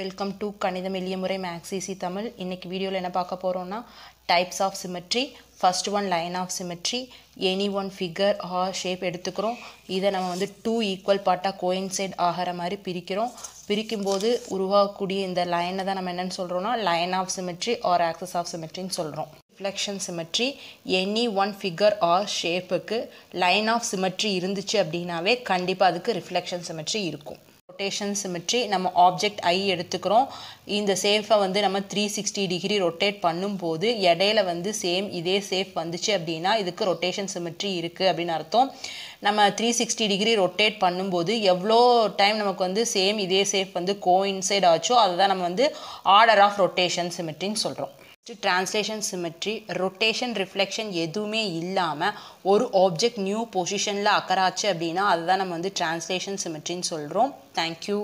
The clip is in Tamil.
வெல்கம் டு கணிதம் எளிய முறை மேக்ஸ் ஈசி e தமிழ் இன்றைக்கி வீடியோவில் என்ன பார்க்க போகிறோன்னா types of symmetry first one line of symmetry any one figure or shape எடுத்துக்கிறோம் இதை நம்ம வந்து டூ ஈக்குவல் பார்ட்டாக கோயின்சைட் ஆகிற மாதிரி பிரிக்கிறோம் பிரிக்கும்போது உருவாகக்கூடிய இந்த லைனை தான் நம்ம என்னென்னு சொல்கிறோன்னா line of symmetry or axis of சிமெட்ரின்னு சொல்கிறோம் reflection symmetry any one figure or ஷேப்புக்கு லைன் ஆஃப் சிமெட்ரி இருந்துச்சு அப்படின்னாவே கண்டிப்பாக அதுக்கு ரிஃப்ளெக்ஷன் சிமெட்ரி இருக்கும் ரொட்டேஷன் சிமெட்ரி நம்ம ஆப்ஜெக்ட் ஐ எடுத்துக்கிறோம் இந்த சேஃபை வந்து நம்ம த்ரீ சிக்ஸ்டி டிகிரி ரொட்டேட் பண்ணும்போது இடையில வந்து சேம் இதே சேஃப் வந்துச்சு அப்படின்னா இதுக்கு ரொட்டேஷன் சிமெட்ரி இருக்குது அப்படின்னு அர்த்தம் நம்ம த்ரீ சிக்ஸ்டி டிகிரி ரொட்டேட் பண்ணும்போது எவ்வளோ டைம் நமக்கு வந்து சேம் இதே சேஃப் வந்து கோ இன்சைட் ஆச்சோ அதுதான் நம்ம வந்து ஆர்டர் ஆஃப் ரொட்டேஷன் சிமெட்ரின்னு சொல்கிறோம் first translation symmetry rotation reflection எதுவுமே இல்லாமல் ஒரு ஆப்ஜெக்ட் நியூ பொசிஷனில் அக்கராச்சு அப்படின்னா அதுதான் நம்ம வந்து டிரான்ஸ்லேஷன் சிமெட்ரின்னு சொல்கிறோம் தேங்க்யூ